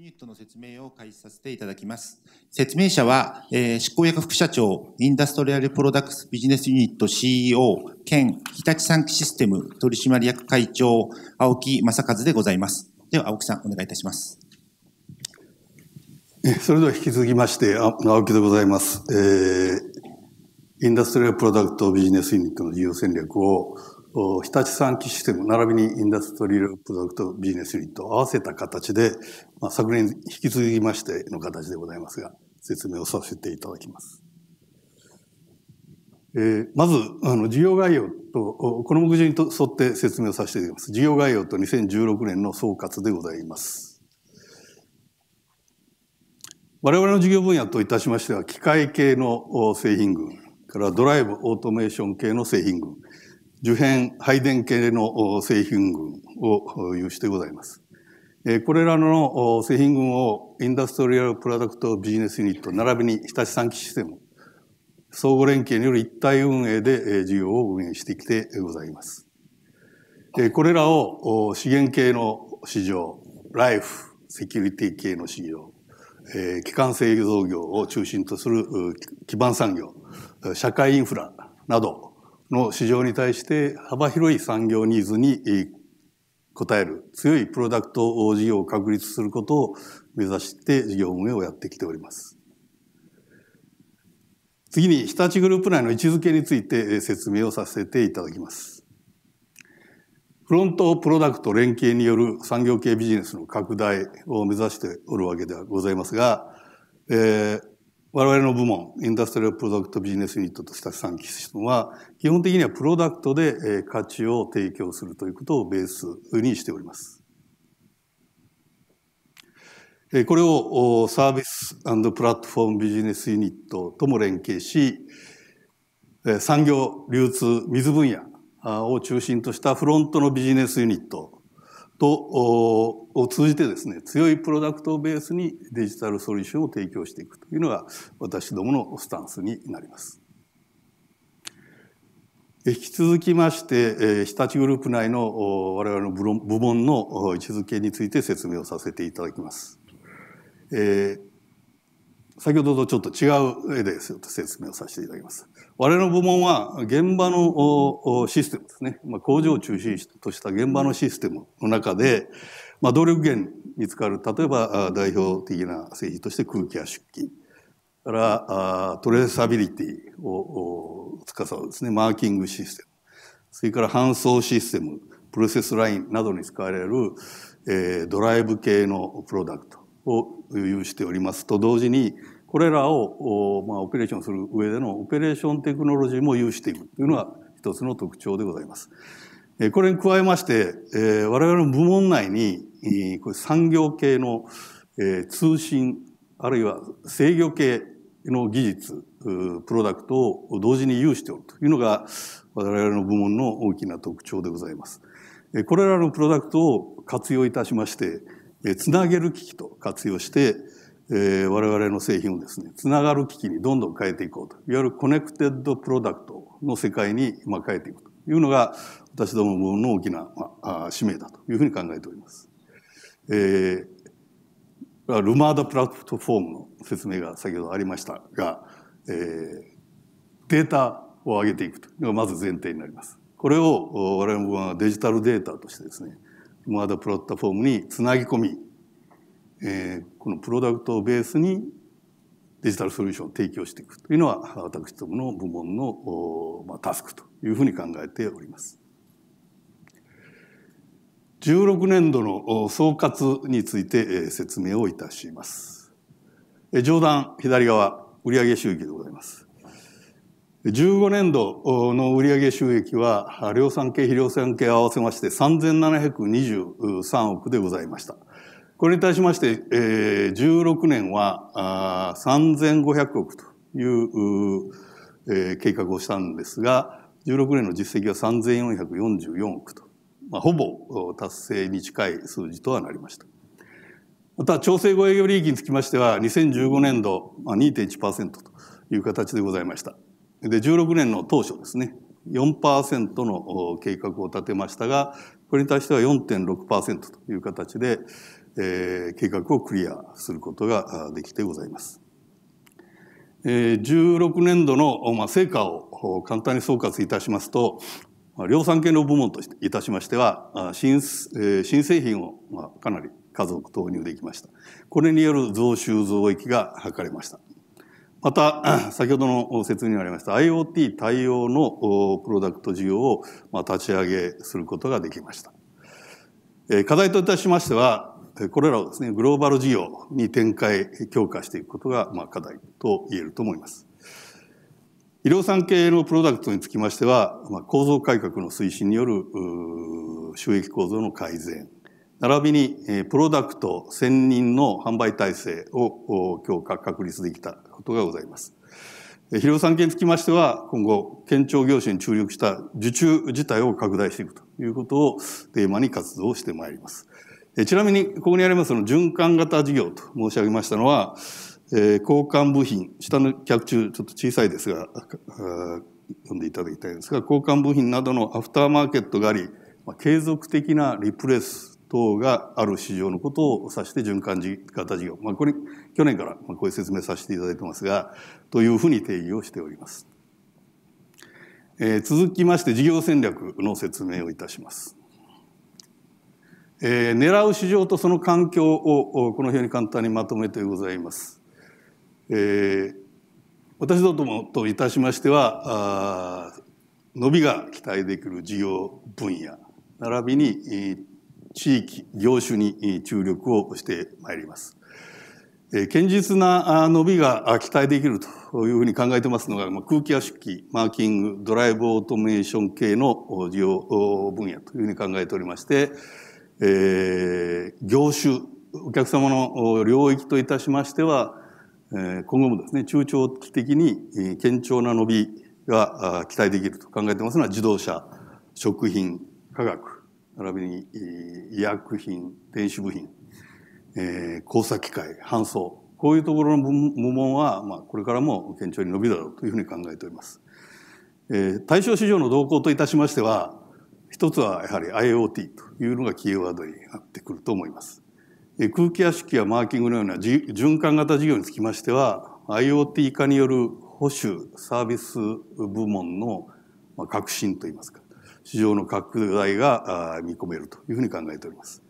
ユニットの説明を開始させていただきます。説明者は、えー、執行役副社長、インダストリアルプロダクスビジネスユニット CEO、兼日立産機システム取締役会長、青木正和でございます。では、青木さん、お願いいたします。それでは引き続きまして、あ青木でございます。えー、インダストリアルプロダクトビジネスユニットの事業戦略を日立産機システム並びにインダストリールプロダクトビジネスユニットを合わせた形で、まあ、昨年引き続きましての形でございますが、説明をさせていただきます。えー、まず、あの、事業概要と、この目次に沿って説明をさせていただきます。事業概要と2016年の総括でございます。我々の事業分野といたしましては、機械系の製品群、からドライブオートメーション系の製品群、受変配電系の製品群を有してございます。これらの製品群をインダストリアルプロダクトビジネスユニット並びに日立産機システム相互連携による一体運営で事業を運営してきてございます。これらを資源系の市場、ライフ、セキュリティ系の市場、基幹製造業を中心とする基盤産業、社会インフラなどの市場に対して幅広い産業ニーズに応える強いプロダクト事業を確立することを目指して事業運営をやってきております。次に日立グループ内の位置づけについて説明をさせていただきます。フロントプロダクト連携による産業系ビジネスの拡大を目指しておるわけではございますが、えー、我々の部門、インダストリアルプロダクトビジネスユニットとした3期室は、基本的にはプロダクトで価値を提供するということをベースにしております。これをサービスプラットフォームビジネスユニットとも連携し、産業、流通、水分野を中心としたフロントのビジネスユニットとを通じてですね、強いプロダクトをベースにデジタルソリューションを提供していくというのが私どものスタンスになります。引き続きまして、日立グループ内の我々の部門の位置づけについて説明をさせていただきます。えー先ほどとちょっと違う絵ですよと説明をさせていただきます。我々の部門は現場のシステムですね。まあ、工場を中心とした現場のシステムの中で、まあ、動力源に使う、例えば代表的な製品として空気や出気、からトレーサビリティを司るですね、マーキングシステム、それから搬送システム、プロセスラインなどに使われる、えー、ドライブ系のプロダクト、を有しておりますと同時にこれらをまあ、オペレーションする上でのオペレーションテクノロジーも有していくというのは一つの特徴でございます。これに加えまして、我々の部門内に産業系の通信、あるいは制御系の技術、プロダクトを同時に有しておるというのが我々の部門の大きな特徴でございます。これらのプロダクトを活用いたしまして、つなげる機器と活用して、えー、我々の製品をですね、つながる機器にどんどん変えていこうと。いわゆるコネクテッドプロダクトの世界に今変えていくというのが、私どもの大きな、まあ、使命だというふうに考えております。えー、ルマーダプラットフォームの説明が先ほどありましたが、えー、データを上げていくというのがまず前提になります。これを我々はデジタルデータとしてですね、ノマドプラットフォームにつなぎ込み、えー、このプロダクトをベースにデジタルソリューションを提供していくというのは私どもの部門の、まあ、タスクというふうに考えております。16年度の総括について説明をいたします。上段左側売上収益でございます。15年度の売上収益は、量産系、非量産系合わせまして3723億でございました。これに対しまして、16年は3500億という計画をしたんですが、16年の実績は3444億と、まあ、ほぼ達成に近い数字とはなりました。また、調整後営業利益につきましては、2015年度2.1%という形でございました。で、16年の当初ですね、4%の計画を立てましたが、これに対しては4.6%という形で、えー、計画をクリアすることができてございます。えー、16年度の、まあ、成果を簡単に総括いたしますと、量産系の部門といたしましては、新新製品をかなり数多く投入できました。これによる増収増益が図れました。また、先ほどの説明にありました IoT 対応のプロダクト事業を立ち上げすることができました。課題といたしましては、これらをですね、グローバル事業に展開、強化していくことが課題と言えると思います。医療産系のプロダクトにつきましては、構造改革の推進による収益構造の改善、並びにプロダクト専任の販売体制を強化、確立できたことがございます。疲労産権につきましては、今後、県庁業種に注力した受注自体を拡大していくということをテーマに活動してまいります。ちなみに、ここにありますの循環型事業と申し上げましたのは、えー、交換部品、下の客中、ちょっと小さいですが、読んでいただきたいんですが、交換部品などのアフターマーケットがあり、継続的なリプレス等がある市場のことを指して循環型事業。まあ、これ去年からこういう説明させていただいてますが、というふうに定義をしております。えー、続きまして事業戦略の説明をいたします。えー、狙う市場とその環境をこの表に簡単にまとめてございます。えー、私どもといたしましてはあ伸びが期待できる事業分野並びに地域業種に注力をしてまいります。堅実な伸びが期待できるというふうに考えてますのが、空気圧縮機、マーキング、ドライブオートメーション系の需要分野というふうに考えておりまして、えー、業種、お客様の領域といたしましては、今後もですね、中長期的に堅調な伸びが期待できると考えてますのは自動車、食品、化学、並びに医薬品、電子部品、えー、交差機械、搬送、こういうところの部門は、まあ、これからも堅調に伸びるだろうというふうに考えております。えー、対象市場の動向といたしましては、一つはやはり IoT というのがキーワードになってくると思います。えー、空気圧縮やマーキングのようなじ循環型事業につきましては、IoT 化による保守、サービス部門の革新といいますか、市場の拡大が見込めるというふうに考えております。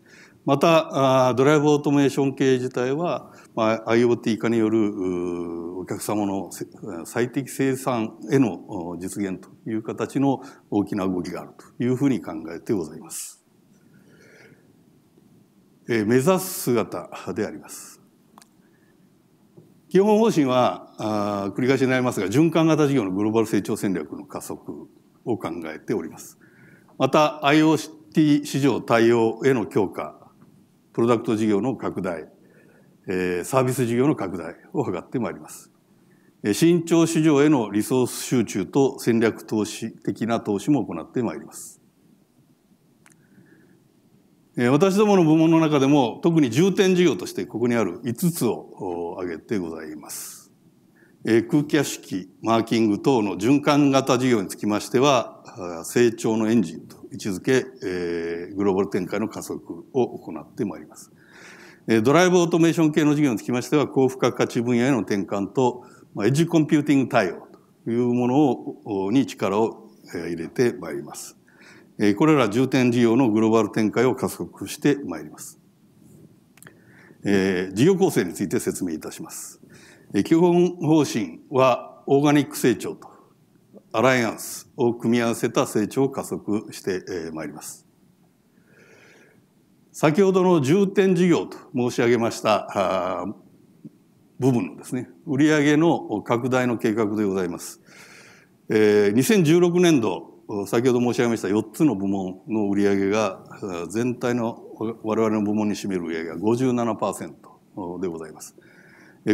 またドライブオートメーション系自体は、まあ、IoT 化によるお客様の最適生産への実現という形の大きな動きがあるというふうに考えてございます。え目指す姿であります。基本方針はあ繰り返しになりますが循環型事業のグローバル成長戦略の加速を考えております。また IoT 市場対応への強化プロダクト事業の拡大、えサービス事業の拡大を図ってまいります。新潮市場へのリソース集中と戦略投資的な投資も行ってまいります。私どもの部門の中でも特に重点事業としてここにある5つを挙げてございます。空気屋敷、マーキング等の循環型事業につきましては成長のエンジンと位置づけ、えー、グローバル展開の加速を行ってまいります。ドライブオートメーション系の事業につきましては、高付加価値分野への転換と、エッジコンピューティング対応というものをに力を入れてまいります。これら重点事業のグローバル展開を加速してまいります。事業構成について説明いたします。基本方針は、オーガニック成長とアライアンスを組み合わせた成長を加速してまいります。先ほどの重点事業と申し上げました部分のですね売上の拡大の計画でございます。2016年度先ほど申し上げました4つの部門の売上が全体の我々の部門に占める売上が57%でございます。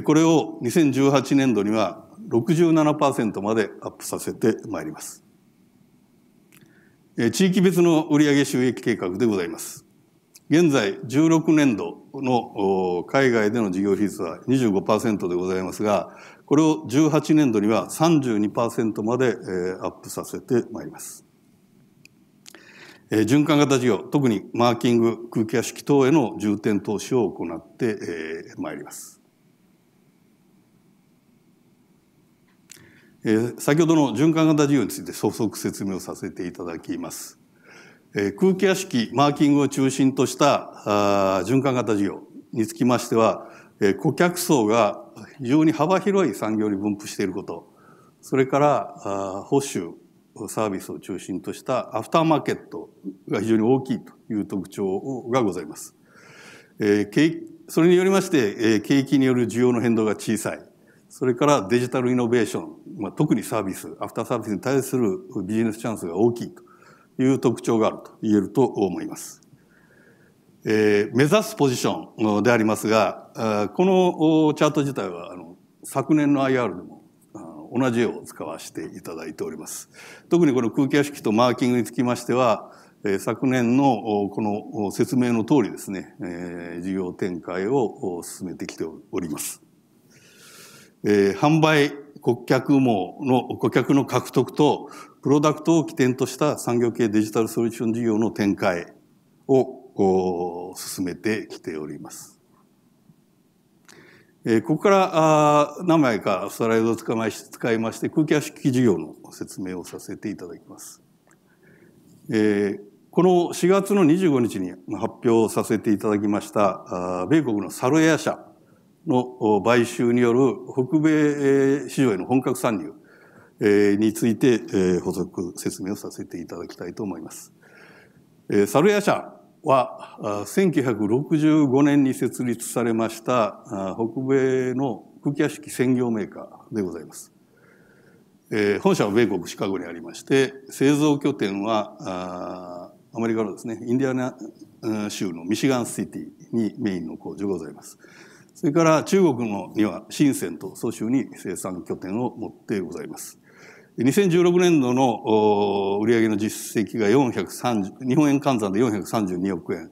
これを2018年度には67%までアップさせてまいります。地域別の売上収益計画でございます。現在16年度の海外での事業比率は25%でございますが、これを18年度には32%までアップさせてまいります。循環型事業、特にマーキング、空気圧縮等への重点投資を行ってまいります。えー、先ほどの循環型需要について早速説明をさせていただきます。えー、空気屋敷、マーキングを中心としたあ循環型需要につきましては、えー、顧客層が非常に幅広い産業に分布していること、それからあ保守、サービスを中心としたアフターマーケットが非常に大きいという特徴がございます。えー、それによりまして、えー、景気による需要の変動が小さい。それからデジタルイノベーション、まあ、特にサービス、アフターサービスに対するビジネスチャンスが大きいという特徴があると言えると思います。えー、目指すポジションでありますが、このチャート自体はあの昨年の IR でも同じ絵を使わせていただいております。特にこの空気屋敷とマーキングにつきましては、昨年のこの説明の通りですね、事業展開を進めてきております。えー、販売顧客網の、顧客の獲得と、プロダクトを起点とした産業系デジタルソリューション事業の展開を進めてきております。えー、ここからあ何枚かスライドを使いまして空気圧縮機事業の説明をさせていただきます。えー、この4月の25日に発表させていただきました、米国のサルエア社の買収による北米市場への本格参入について補足説明をさせていただきたいと思います。サルヤ社は1965年に設立されました北米の空気屋敷専業メーカーでございます。本社は米国シカゴにありまして製造拠点はアメリカのですねインディアナ州のミシガンシティにメインの工場がございます。それから中国のには深センと蘇州に生産拠点を持ってございます。2016年度の売上の実績が430日本円換算で432億円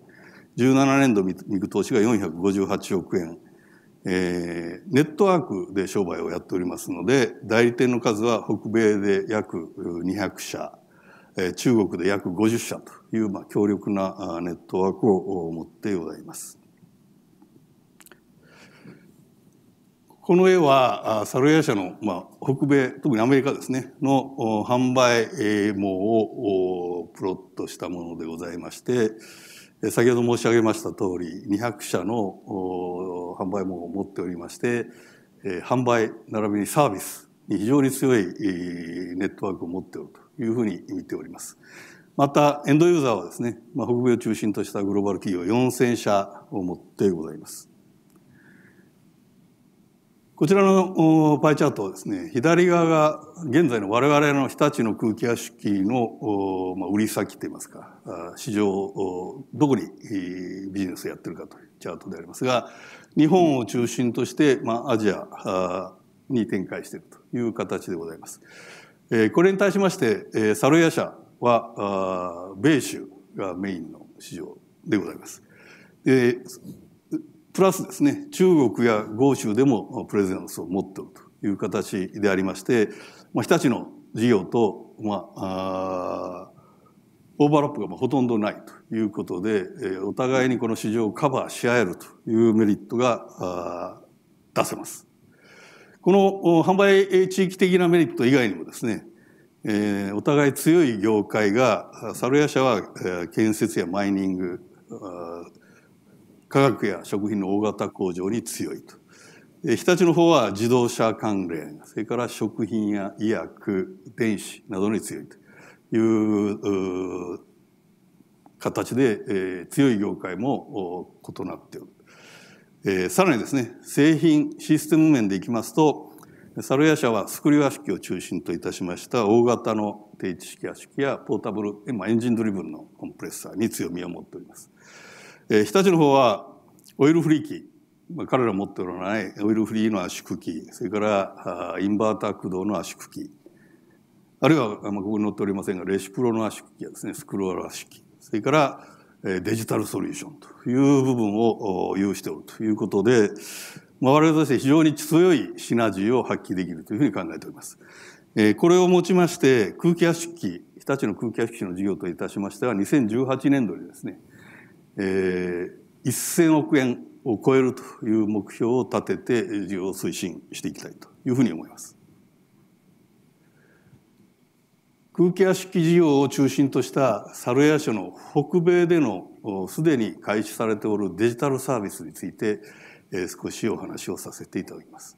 17年度見く投資が458億円、えー、ネットワークで商売をやっておりますので代理店の数は北米で約200社中国で約50社という、まあ、強力なネットワークを持ってございます。この絵は、サルエア社の、まあ、北米、特にアメリカですね、の販売網をプロットしたものでございまして、先ほど申し上げました通り、200社の販売網を持っておりまして、販売並びにサービスに非常に強いネットワークを持っておるというふうに見ております。また、エンドユーザーはですね、まあ、北米を中心としたグローバル企業4000社を持ってございます。こちらのパイチャートはですね、左側が現在の我々の日立の空気圧縮の、ま売り先といいますか、市場、どこにビジネスをやってるかというチャートでありますが、日本を中心として、まアジアに展開しているという形でございます。これに対しまして、サロヤ社は、米州がメインの市場でございます。でプラスですね、中国や豪州でもプレゼンスを持っているという形でありまして、まあ、日立の事業と、まあ、あオーバーラップがほとんどないということで、お互いにこの市場をカバーし合えるというメリットが出せます。この販売地域的なメリット以外にもですね、えお互い強い業界が、サルヤ社は建設やマイニング、化学や食品の大型工場に強いと。日立の方は自動車関連、それから食品や医薬、電子などに強いという形で、えー、強い業界も異なっておる。えー、さらにですね、製品、システム面でいきますと、サルヤ社はスクリュー式を中心といたしました大型の定置式圧敷やポータブル、まあ、エンジンドリブルのコンプレッサーに強みを持っております。えー、日立の方はオイルフリー機、まあ、彼ら持っておらないオイルフリーの圧縮機それからあインバーター駆動の圧縮機あるいは、まあ、ここに載っておりませんがレシプロの圧縮機やですねスクロール圧縮機それからデジタルソリューションという部分を有しておるということで、まあ、我々として非常に強いシナジーを発揮できるというふうに考えております。これをもちまして空気圧縮機日立の空気圧縮機の事業といたしましては2018年度にですねえー、1000億円を超えるという目標を立てて事業を推進していきたいというふうに思います。空気圧式事業を中心としたサルエア社の北米でのすでに開始されておるデジタルサービスについて少しお話をさせていただきます。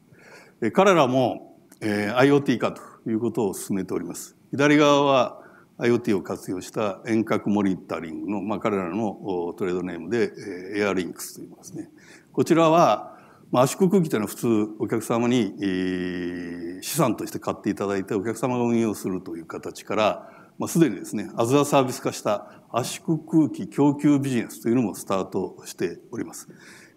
彼らも IoT 化ということを進めております。左側は IoT を活用した遠隔モニタリングの、まあ、彼らのトレードネームで、えー、エアリンクスと言いますね。こちらは、まあ、圧縮空気というのは普通お客様に、えー、資産として買っていただいてお客様が運用するという形から、まあ、すでにですね、アズアサービス化した圧縮空気供給ビジネスというのもスタートしております。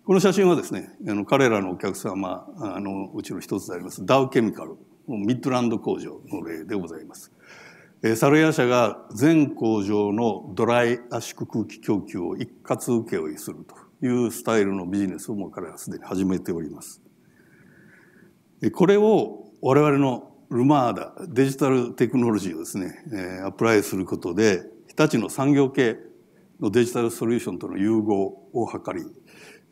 この写真はですね、あの彼らのお客様あのうちの一つであります、ダウケミカル、ミッドランド工場の例でございます。サルヤ社が全工場のドライ圧縮空気供給を一括請負するというスタイルのビジネスをもう彼はすでに始めております。これを我々のルマーダデジタルテクノロジーをですねえアプライすることで日立の産業系のデジタルソリューションとの融合を図り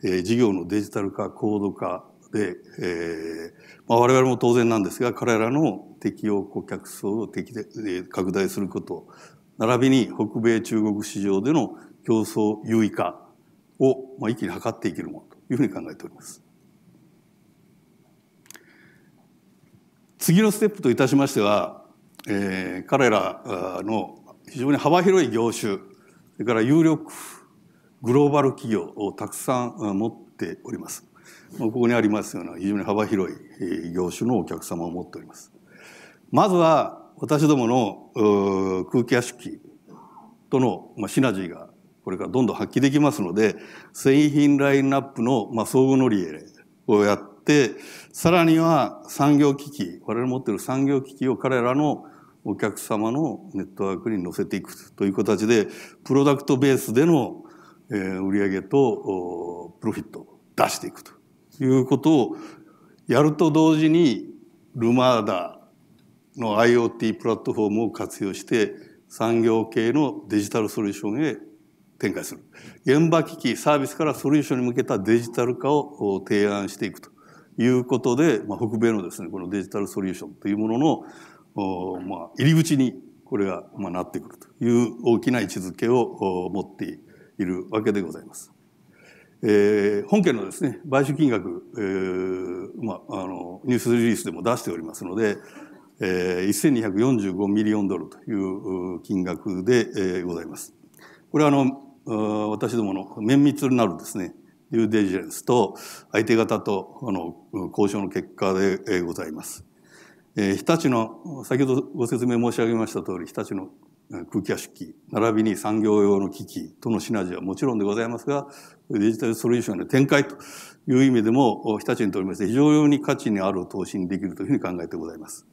え事業のデジタル化高度化で、えーまあ、我々も当然なんですが彼らの適用顧客層を適で、えー、拡大すること並びに北米中国市場での競争優位化を、まあ、一気に図っていけるものというふうに考えております。次のステップといたしましては、えー、彼らの非常に幅広い業種それから有力グローバル企業をたくさん持っております。ここにありますような非常に幅広い業種のお客様を持っております。まずは私どもの空気圧縮機とのシナジーがこれからどんどん発揮できますので、製品ラインナップの相互乗り入れをやって、さらには産業機器、我々持っている産業機器を彼らのお客様のネットワークに乗せていくという形で、プロダクトベースでの売上とプロフィットを出していくということをやると同時にルマーダの IoT プラットフォームを活用して産業系のデジタルソリューションへ展開する現場機器サービスからソリューションに向けたデジタル化を提案していくということで、まあ、北米のですねこのデジタルソリューションというもののまあ、入り口にこれが、まあ、なってくるという大きな位置づけを持っているわけでございます。えー、本件のですね、買収金額、えーまあ、あのニュースリリースでも出しておりますので、えー、1245ミリオンドルという金額で、えー、ございます。これはあの私どもの綿密なるですね、デューデジェンスと相手方とあの交渉の結果でございます。えー、日立の、先ほどご説明申し上げました通り、日立の空気圧縮機、並びに産業用の機器とのシナジーはもちろんでございますが、デジタルソリューションの展開という意味でも、日立にとりまして非常に価値にある投資にできるというふうに考えてございます。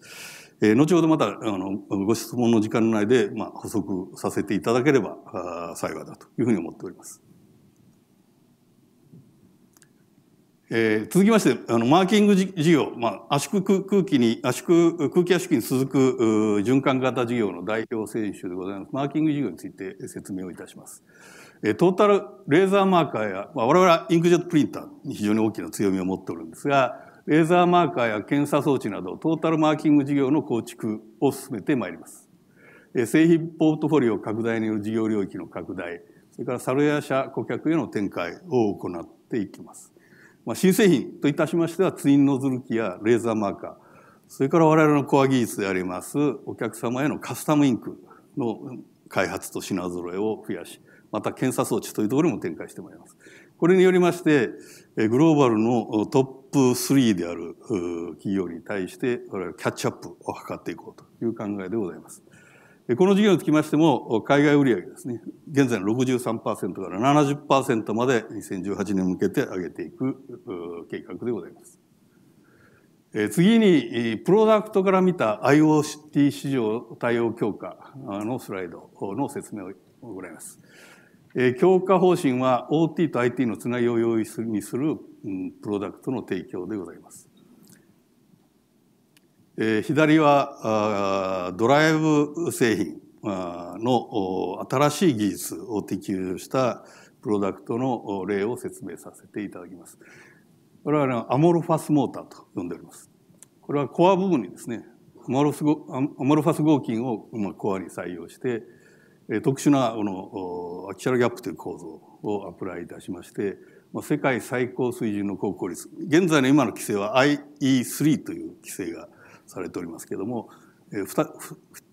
えー、後ほどまた、あの、ご質問の時間内で、まあ、補足させていただければ、あ幸いだというふうに思っております。えー、続きまして、あの、マーキング事業、まあ、圧縮空気に、圧縮、空気圧縮に続く、循環型事業の代表選手でございます。マーキング事業について説明をいたします。えー、トータルレーザーマーカーや、まあ、我々はインクジェットプリンターに非常に大きな強みを持っておるんですが、レーザーマーカーや検査装置など、トータルマーキング事業の構築を進めてまいります。製品ポートフォリオ拡大による事業領域の拡大、それからサルヤ社顧客への展開を行っていきます。まあ、新製品といたしましてはツインノズル機やレーザーマーカーそれから我々のコア技術でありますお客様へのカスタムインクの開発と品揃えを増やしまた検査装置というところにも展開してまいります。これによりましてグローバルのトップ3である企業に対して我々キャッチアップを図っていこうという考えでございます。この事業につきましても、海外売上ですね、現在の63%から70%まで2018年向けて上げていく計画でございます。次に、プロダクトから見た IoT 市場対応強化のスライドの説明を行います。強化方針は OT と IT のつなぎを用意にするプロダクトの提供でございます。え左はドライブ製品の新しい技術を適用したプロダクトの例を説明させていただきます。これはアモルファスモーターと呼んでおります。これはコア部分にですね、アモルファス合金をコアに採用して、特殊なこのアキシャルギャップという構造をアプライいたしまして、世界最高水準の高効率、現在の今の規制は IE3 という規制がされておりますけれども、えー、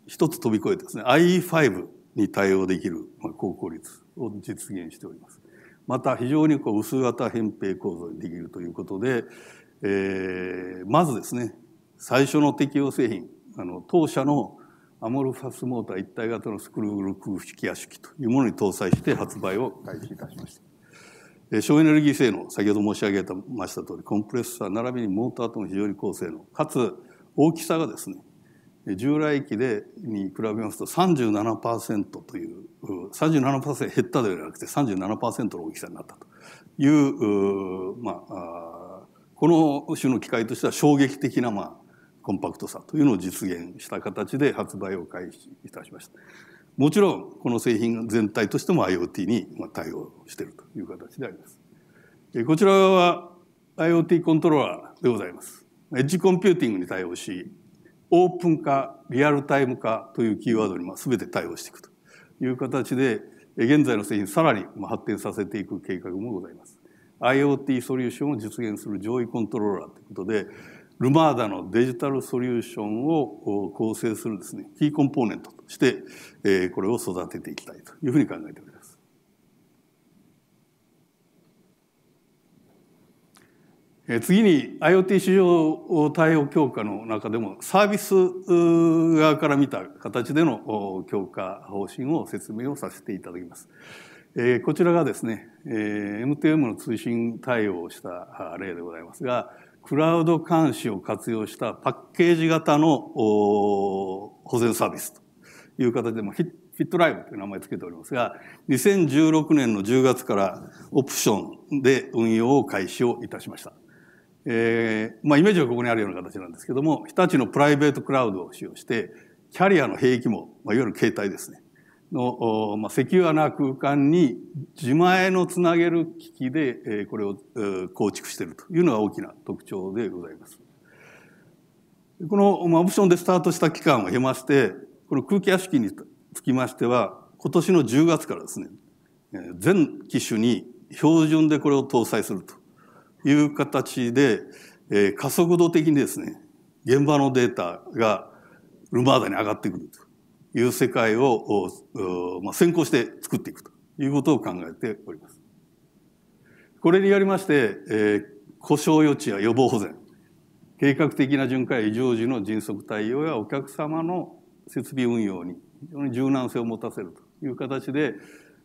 一つ飛び越えてですね IE5 に対応できる、まあ、高効率を実現しております。また非常にこう薄型扁平構造にできるということで、えー、まずですね最初の適用製品あの当社のアモルファスモーター一体型のスクルール空式や式というものに搭載して発売を開始いたしました。省エネルギー性能、先ほど申し上げました通り、コンプレッサー並びにモーターとも非常に高性能、かつ大きさがですね従来機でに比べますと37%という37%減ったではなくて37%の大きさになったという、まあ、この種の機械としては衝撃的な、まあ、コンパクトさというのを実現した形で発売を開始いたしました。もちろんこの製品全体としても IoT に対応しているという形であります。こちらは IoT コントローラーでございます。エッジコンピューティングに対応し、オープン化、リアルタイム化というキーワードに全て対応していくという形で、現在の製品さらに発展させていく計画もございます。IoT ソリューションを実現する上位コントローラーということで、ルマーダのデジタルソリューションを構成するですね、キーコンポーネントとして、これを育てていきたいというふうに考えております。次に IoT 市場対応強化の中でもサービス側から見た形での強化方針を説明をさせていただきます。こちらがですね、MTM の通信対応をした例でございますが、クラウド監視を活用したパッケージ型の保全サービスという形で、ヒットライブという名前を付けておりますが、2016年の10月からオプションで運用を開始をいたしました。えー、まあイメージはここにあるような形なんですけども、日立のプライベートクラウドを使用して、キャリアの兵器も、まあ、いわゆる携帯ですね、の、まあ、セキュアな空間に自前のつなげる機器で、えー、これを、えー、構築しているというのが大きな特徴でございます。この、まあ、オプションでスタートした期間を経まして、この空気圧式につきましては、今年の10月からですね、全機種に標準でこれを搭載するという形で、えー、加速度的にですね、現場のデータがルマーダに上がってくるという世界を、まあ、先行して作っていくということを考えております。これによりまして、えー、故障予知や予防保全、計画的な巡回異常時の迅速対応やお客様の設備運用に非常に柔軟性を持たせるという形で、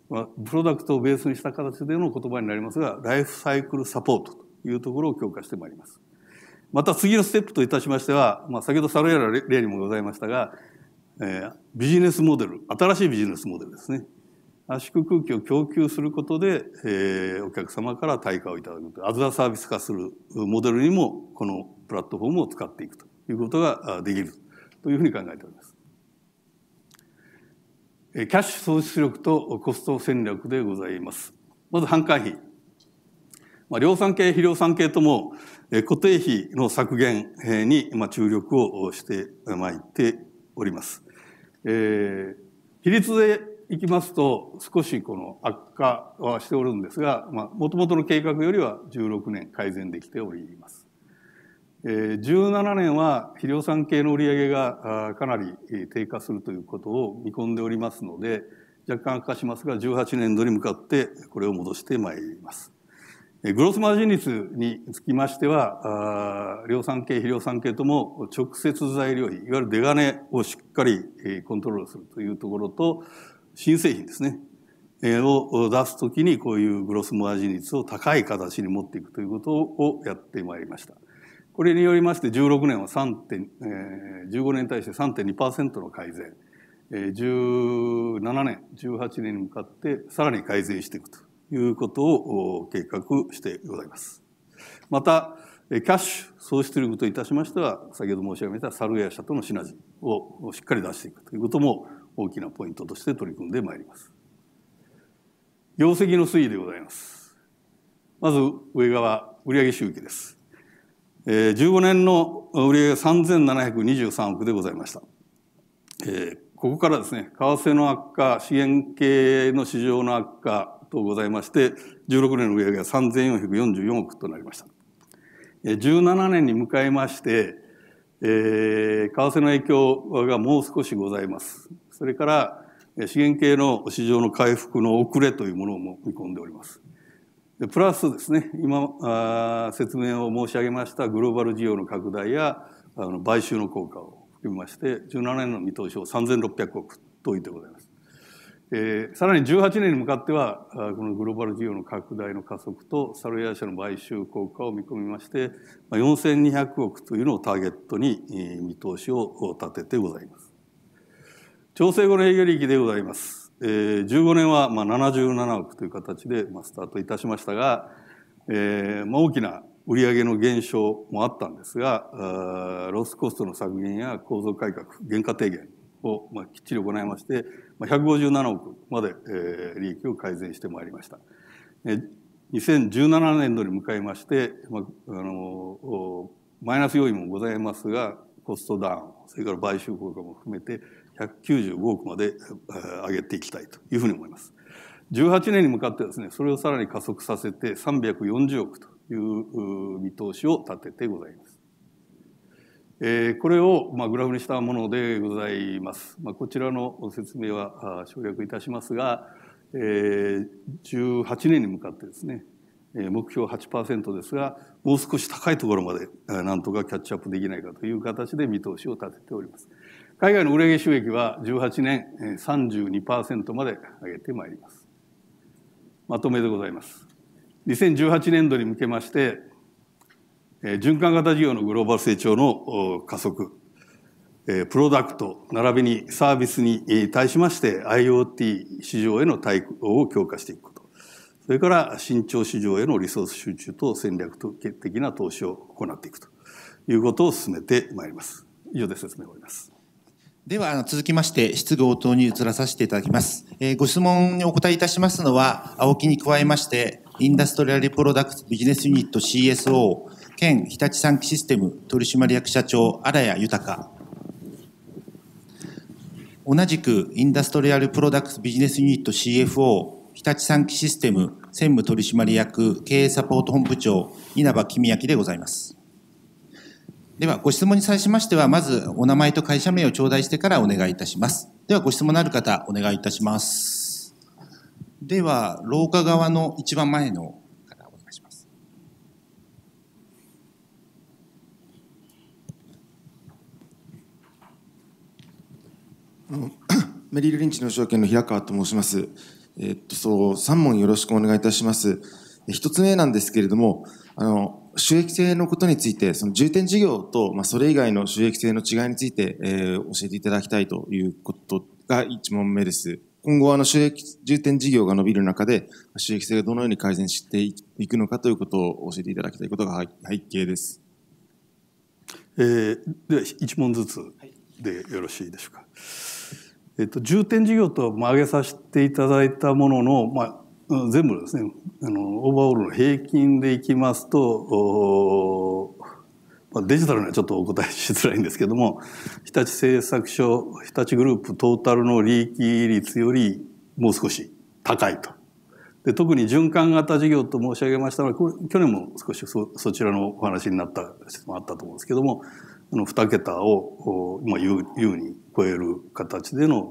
まあ、プロダクトをベースにした形での言葉になりますが、ライフサイクルサポートいうところを強化してまいります。また次のステップといたしましては、まあ、先ほどサロヤラ例にもございましたが、えー、ビジネスモデル、新しいビジネスモデルですね。圧縮空気を供給することで、えー、お客様から対価をいただくアズアサービス化するモデルにもこのプラットフォームを使っていくということができるというふうに考えております。キャッシュ創出力とコスト戦略でございます。まず販管費。まあ、量産系、非量産系とも、固定費の削減に、注力をしてまいっております。えー、比率でいきますと、少しこの悪化はしておるんですが、まあ、もとの計画よりは16年改善できております。17年は肥料産系の売上がかなり低下するということを見込んでおりますので、若干悪化しますが、18年度に向かってこれを戻してまいります。グロスマージン率につきましては、量産系、非量産系とも直接材料費、いわゆる出金をしっかりコントロールするというところと、新製品ですね、を出すときにこういうグロスマージン率を高い形に持っていくということをやってまいりました。これによりまして16年は3.15年に対して3.2%の改善、17年、18年に向かってさらに改善していくということを計画してございます。また、キャッシュ創出力といたしましては、先ほど申し上げたサルエア社とのシナジーをしっかり出していくということも大きなポイントとして取り組んでまいります。業績の推移でございます。まず上側、売上収益です。15年の売上が3723億でございました。ここからですね、為替の悪化、資源系の市場の悪化、とございまして、16年の売上が3444億となりました。17年に向かいまして、えー、為替の影響がもう少しございます。それから、資源系の市場の回復の遅れというものも見込んでおります。プラスですね、今あ説明を申し上げましたグローバル需要の拡大やあの買収の効果を含めまして、17年の見通しを3600億と言ってございます。えー、さらに18年に向かってはこのグローバル需要の拡大の加速とサルエア社の買収効果を見込みまして4200億というのをターゲットに見通しを立ててございます。調整後の営業利益でございます。えー、15年はまあ77億という形でまあスタートいたしましたが、えー、まあ大きな売上の減少もあったんですがロスコストの削減や構造改革原価低減をまあきっちり行いまして157億まで、利益を改善してまいりました。2017年度に向かいまして、あのマイナス要因もございますがコストダウンそれから買収効果も含めて195億まで上げていきたいというふうに思います。18年に向かってですねそれをさらに加速させて340億という見通しを立ててございます。えー、これをまあグラフにしたものでございます。まあ、こちらの説明は省略いたしますが、えー、18年に向かってですね、目標8%ですが、もう少し高いところまでなんとかキャッチアップできないかという形で見通しを立てております。海外の売上収益は18年32%まで上げてまいります。まとめでございます。2018年度に向けまして、循環型事業のグローバル成長の加速、プロダクト並びにサービスに対しまして IoT 市場への対応を強化していくこと、それから新潮市場へのリソース集中と戦略的な投資を行っていくということを進めてまいります。以上で説明を終わります。では、続きまして、質疑応答に移らさせていただきます。えー、ご質問にお答えいたしますのは、青木に加えまして、インダストリアリプロダクツビジネスユニット CSO、県日立産機システム取締役社長荒谷豊同じくインダストリアルプロダクツビジネスユニット CFO 日立産機システム専務取締役経営サポート本部長稲葉公明でございますではご質問に際しましてはまずお名前と会社名を頂戴してからお願いいたしますではご質問のある方お願いいたしますでは廊下側の一番前のメリル・リンチの証券の平川と申します。えっと、そう、3問よろしくお願いいたします。一つ目なんですけれども、あの、収益性のことについて、その重点事業と、まあ、それ以外の収益性の違いについて、えー、教えていただきたいということが1問目です。今後、あの、収益、重点事業が伸びる中で、収益性がどのように改善していくのかということを教えていただきたいことが背景です。えー、では、1問ずつでよろしいでしょうか。はいえっと、重点事業と上げさせていただいたものの、まあ、全部ですねあのオーバーオールの平均でいきますと、まあ、デジタルにはちょっとお答えしづらいんですけども日立製作所日立グループトータルの利益率よりもう少し高いと。で特に循環型事業と申し上げましたのはこれ去年も少しそそちらのお話になった質問あったと思うんですけどもあの2桁を、まあ、優に超える形での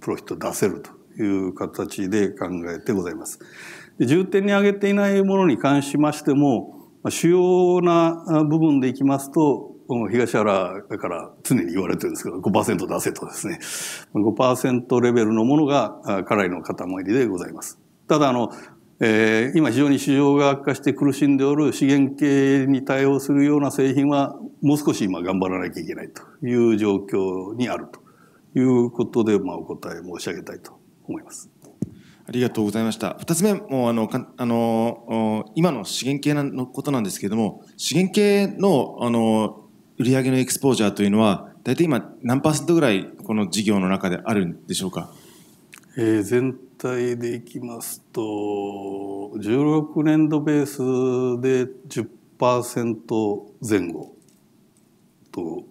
プロフィットを出せるという形で考えてございます。重点に挙げていないものに関しましても、主要な部分でいきますと、東原から常に言われてるんですけど、5%出せとですね、5%レベルのものがかなりの塊でございます。ただ、あの、えー、今非常に市場が悪化して苦しんでおる資源系に対応するような製品はもう少し今頑張らなきゃいけないという状況にあるということで、まあ、お答え申し上げたいと思います。ありがとうございました。二つ目も、あの、かあの、今の資源系のことなんですけれども、資源系の、あの、売上のエクスポージャーというのは、大体今何パーセントぐらいこの事業の中であるんでしょうか。えー、全体でいきますと16年度ベースで10%前後と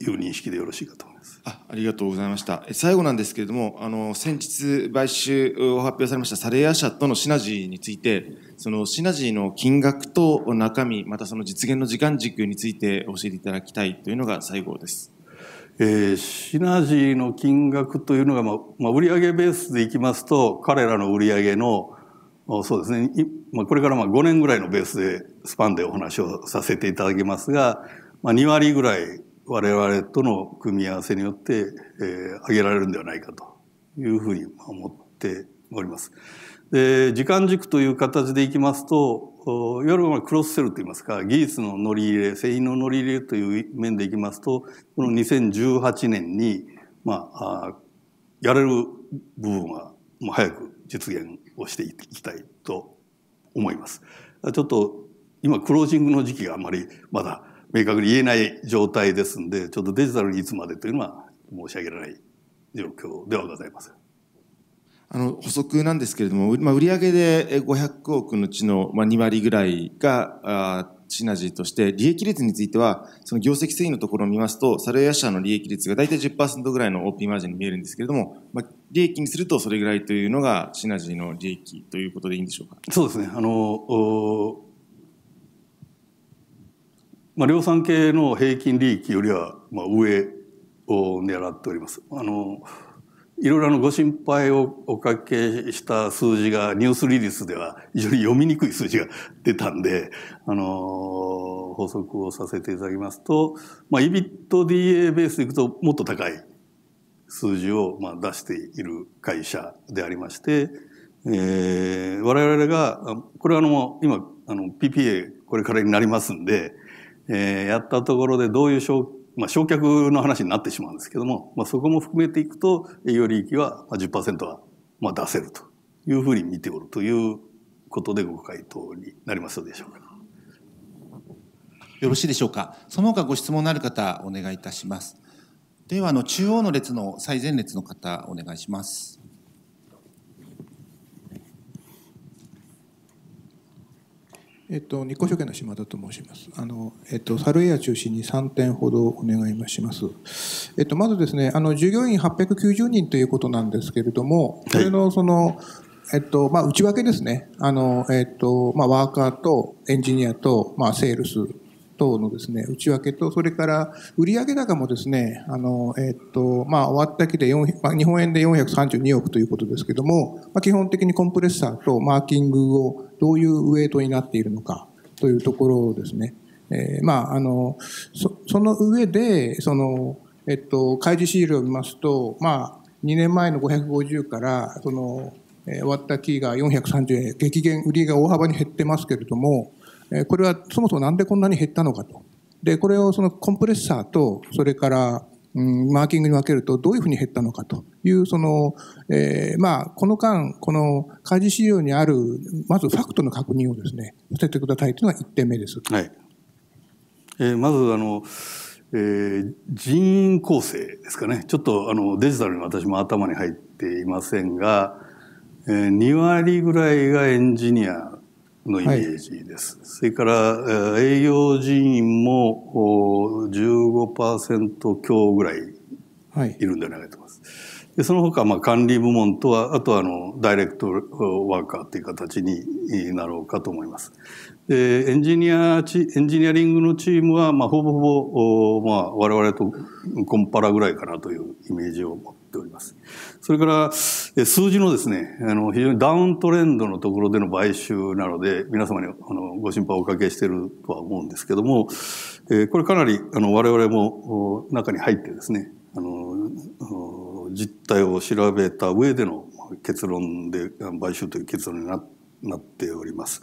いう認識でよろしいかと思います。あありがとうございました。最後なんですけれども、あの先日買収を発表されましたサレイヤ社とのシナジーについて、そのシナジーの金額と中身、またその実現の時間軸について教えていただきたいというのが最後です。えー、シナジーの金額というのが、まあ、まあ、売上ベースでいきますと、彼らの売上の、そうですね、まあ、これからまあ5年ぐらいのベースで、スパンでお話をさせていただきますが、まあ、2割ぐらい我々との組み合わせによって、えー、上げられるんではないかというふうに思っております。で時間軸という形でいきますといわゆるクロスセルといいますか技術の乗り入れ製品の乗り入れという面でいきますとこの2018年に、まあ、あやれる部分はもう早く実現をしていきたいと思います。ちょっと今クロージングの時期があまりまだ明確に言えない状態ですんでちょっとデジタルにいつまでというのは申し上げられない状況ではございません。あの補足なんですけれども、まあ、売上で500億のうちの2割ぐらいがあシナジーとして、利益率については、その業績推移のところを見ますと、サルエア社の利益率が大体10%ぐらいの OP マージンに見えるんですけれども、まあ、利益にするとそれぐらいというのがシナジーの利益ということでいいんでしょうか。そうですねあのまあ、量産系の平均利益よりは、まあ、上を狙っております。あのいろいろなご心配をおかけした数字がニュースリリースでは非常に読みにくい数字が出たんで、あのー、補足をさせていただきますと、まあ、EBITDA ベースでいくともっと高い数字をまあ出している会社でありまして、えー、我々が、これはあの、今、あの、PPA これからになりますんで、えー、やったところでどういう証まあ、焼却の話になってしまうんですけども、まあ、そこも含めていくと営業利益は10%はまあ出せるというふうに見ておるということでご回答になりますでしょうか。よろしいでしょうか。その他ご質問のある方お願いいたします。ではあの中央の列の最前列の方お願いします。えっと、日光証券の島田と申します。あの、えっと、サルエア中心に3点ほどお願いします。えっと、まずですね、あの、従業員890人ということなんですけれども、それのその、えっと、まあ、内訳ですね。あの、えっと、まあ、ワーカーとエンジニアと、まあ、セールス等のですね、内訳と、それから売上高もですね、あの、えっと、まあ、終わった期で4、まあ、日本円で432億ということですけども、まあ、基本的にコンプレッサーとマーキングをどういうウエイトになっているのかというところですね。えー、まあ、あの、そその上で、その、えっと、開示シールを見ますと、まあ、2年前の550から、その、えー、終わった期が430円、激減、売りが大幅に減ってますけれども、えー、これはそもそもなんでこんなに減ったのかと。で、これをそのコンプレッサーと、それから、マーキングに分けるとどういうふうに減ったのかというその、えー、まあこの間この開示資料にあるまずファクトの確認をですねさせてくださいというのが1点目です。はいえー、まずあのえー、人員構成ですかねちょっとあのデジタルに私も頭に入っていませんが、えー、2割ぐらいがエンジニアのイメージです。はい、それから営業人員も15%強ぐらいいるんでゃないかと思います。はい、でその他まあ管理部門とはあとはあのダイレクトワーカーという形になろうかと思います。でエンジニアチエンジニアリングのチームはまあほぼほぼまあ我々とコンパラぐらいかなというイメージを持っております。それから、数字のですね、あの、非常にダウントレンドのところでの買収なので、皆様にあのご心配をおかけしているとは思うんですけども、えこれかなり、あの、我々も中に入ってですね、あの、実態を調べた上での結論で、買収という結論にななっております。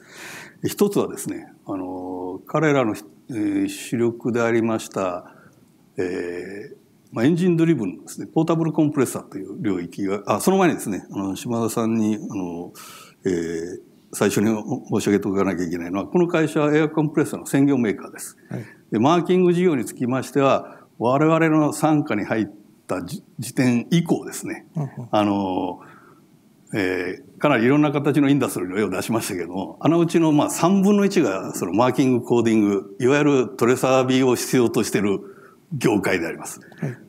一つはですね、あの、彼らの、え主力でありました、えー、まあ、エンジンドリブンですね、ポータブルコンプレッサーという領域が、あ、その前にですね、あの、島田さんに、あの、えー、最初に申し上げておかなきゃいけないのは、この会社はエアコンプレッサーの専業メーカーです。はい、で、マーキング事業につきましては、我々の傘下に入った時点以降ですね、あの、えー、かなりいろんな形のインダストリーの絵を出しましたけども、あのうちのまあ3分の1がそのマーキング、コーディング、いわゆるトレサービーを必要としている業界であります。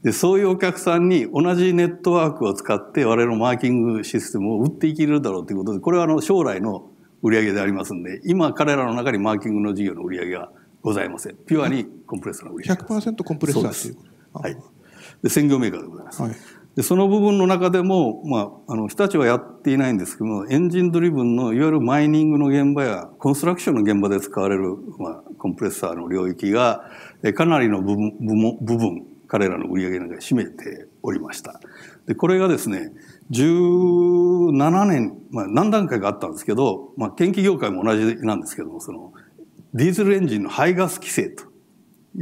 でそういうお客さんに同じネットワークを使って我々のマーキングシステムを売っていけるだろうということでこれはあの将来の売り上げでありますんで今彼らの中にマーキングの事業の売り上げはございませんピュアにコンプレッサーの売り上げです100%コンプレッサーですはいで専業メーカーでございます、はいでその部分の中でも、まあ、あの日立はやっていないんですけどもエンジンドリブンのいわゆるマイニングの現場やコンストラクションの現場で使われる、まあ、コンプレッサーの領域がかなりの部分部分彼らの売り上げなんか占めておりました。でこれがですね17年、まあ、何段階かあったんですけど、まあ、研究業界も同じなんですけどもそのディーゼルエンジンの排ガス規制と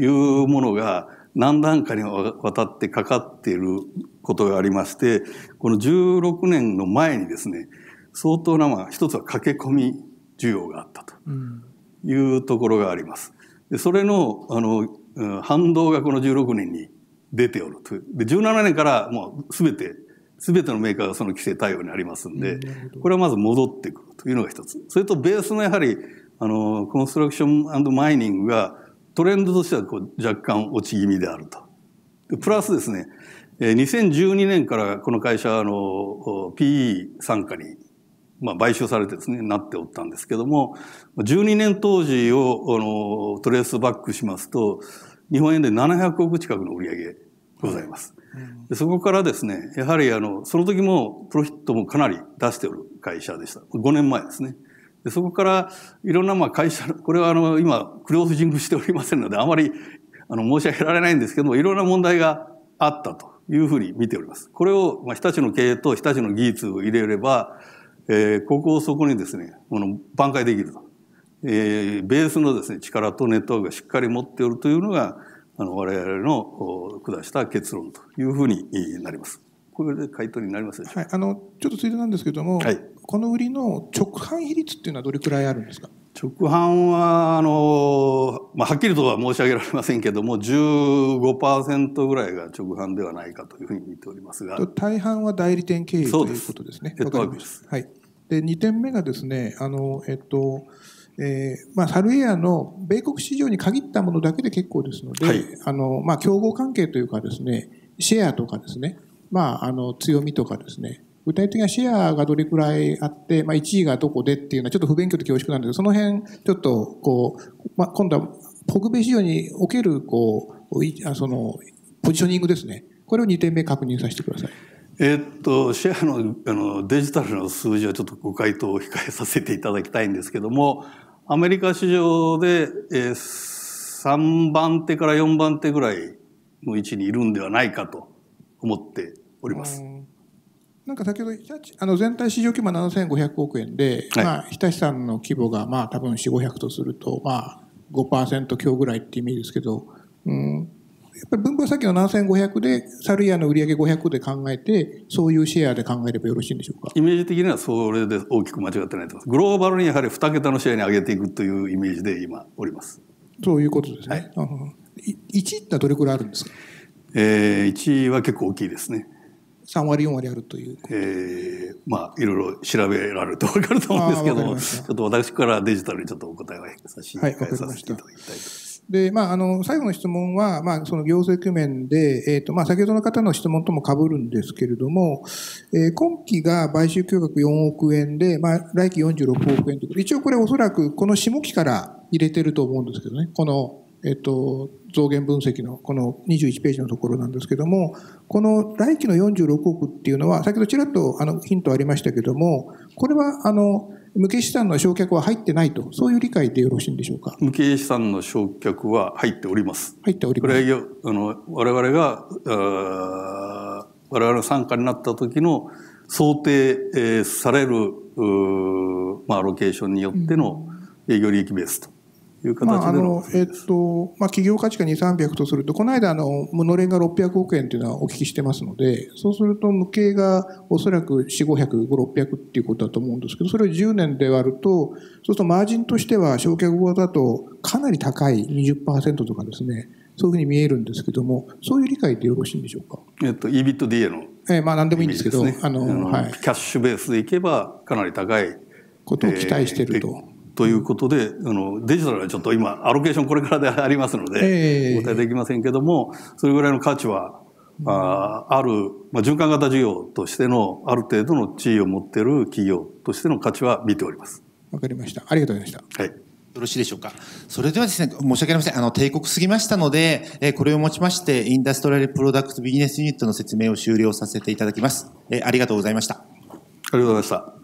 いうものが何段階にわたってかかっていることがありまして、この16年の前にですね、相当な、まあ、一つは駆け込み需要があったというところがあります。でそれのあの反動がこの16年に出ておるといで17年からもう全て全てのメーカーがその規制対応にありますんで、これはまず戻ってくるというのが一つ。それとベースのやはりあのコンストラクションマイニングがトレンドとしてはこう若干落ち気味であると。プラスですね、2012年からこの会社の PE 参加に、まあ、買収されてですね、なっておったんですけども、12年当時をあのトレースバックしますと、日本円で700億近くの売り上げございます。でそこからですね、やはりあの、その時もプロフィットもかなり出しておる会社でした。5年前ですね。でそこからいろんなまあ会社これはあの今クロージングしておりませんのであまりあの申し上げられないんですけどもいろんな問題があったというふうに見ております。これを、まあ、日立の経営と日立の技術を入れれば、えー、ここをそこにですねこの挽回できると、えー、ベースのですね力とネットワークがしっかり持っておるというのがあの我々の下した結論というふうになります。これで回答になりますはい、あのちょっとついでなんですけども、はい、この売りの直販比率っていうのはどれくらいあるんですか直販はあの、まあ、はっきりとは申し上げられませんけども15%ぐらいが直販ではないかというふうに見ておりますが大半は代理店経由ということですね。すかりましはい、で2点目がですねあの、えっとえーまあ、サルエアの米国市場に限ったものだけで結構ですので、はい、あのまあ、競合関係というかですねシェアとかですね、まあ、あの強みとかですね具体的なシェアがどれくらいあって、まあ、1位がどこでっていうのはちょっと不勉強で恐縮なんですけど、その辺、ちょっとこう、まあ、今度は北米市場における、こう、その、ポジショニングですね。これを2点目確認させてください。えー、っと、シェアのあのデジタルの数字はちょっとご回答を控えさせていただきたいんですけども、アメリカ市場で、えー、3番手から4番手ぐらいの位置にいるんではないかと思っております。なんか先ほどあの全体市場規模7500億円で、はい、まあ、日立さんの規模がまあ多分4500とすると、まあ5、5%強ぐらいって意味ですけど、うん、やっぱり分母先の7500で、サルイヤの売上500で考えて、そういうシェアで考えればよろしいんでしょうかイメージ的にはそれで大きく間違ってないと思います。グローバルにやはり2桁のシェアに上げていくというイメージで今おります。そういうことですね。はい、1位ってどれくらいあるんですかえー、1位は結構大きいですね。3割4割あるというええー、まあいろいろ調べられるとわかると思うんですけどもちょっと私からデジタルにちょっとお答えは差し控えさせていただきたいと思います。はいで、まあ、あの、最後の質問は、まあ、その行政局面で、えっ、ー、と、まあ、先ほどの方の質問とも被るんですけれども、えー、今期が買収金額4億円で、まあ、来期46億円と一応これおそらくこの下期から入れてると思うんですけどね、このえっと、増減分析のこの21ページのところなんですけども、この来期の46億っていうのは、先ほどちらっとあのヒントありましたけども、これはあの、無形資産の償却は入ってないと、そういう理解でよろしいんでしょうか。無形資産の償却は入っております。入っております。これあの我々があ我々の参加になった時の想定、えされるまあロケーションによっての営業利益ベースという形でまああのえっとまあ、企業価値が2、300とすると、この間あの、のれんが600億円というのはお聞きしてますので、そうすると、無形がおそらく4、500、5、600っていうことだと思うんですけど、それを10年で割ると、そうするとマージンとしては、焼却後だとかなり高い20%とかですね、そういうふうに見えるんですけども、そういう理解でよろしいんでしょうか。えっと、EBITDA のえー、まあ何でもいいんですけど、ね、あの、はい、キャッシュベースでいけばかなり高いことを期待していると、えー、ということで、あのデジタルはちょっと今、アロケーションこれからでありますので、お答えできませんけども、それぐらいの価値は、あある、まあ、循環型事業としての、ある程度の地位を持っている企業としての価値は見ております。わかりました。ありがとうございました。はい。よろしいでしょうか。それではですね、申し訳ありません。あの、帝国すぎましたので、えー、これをもちまして、インダストリルプロダクトビジネスユニットの説明を終了させていただきます。えー、ありがとうございました。ありがとうございました。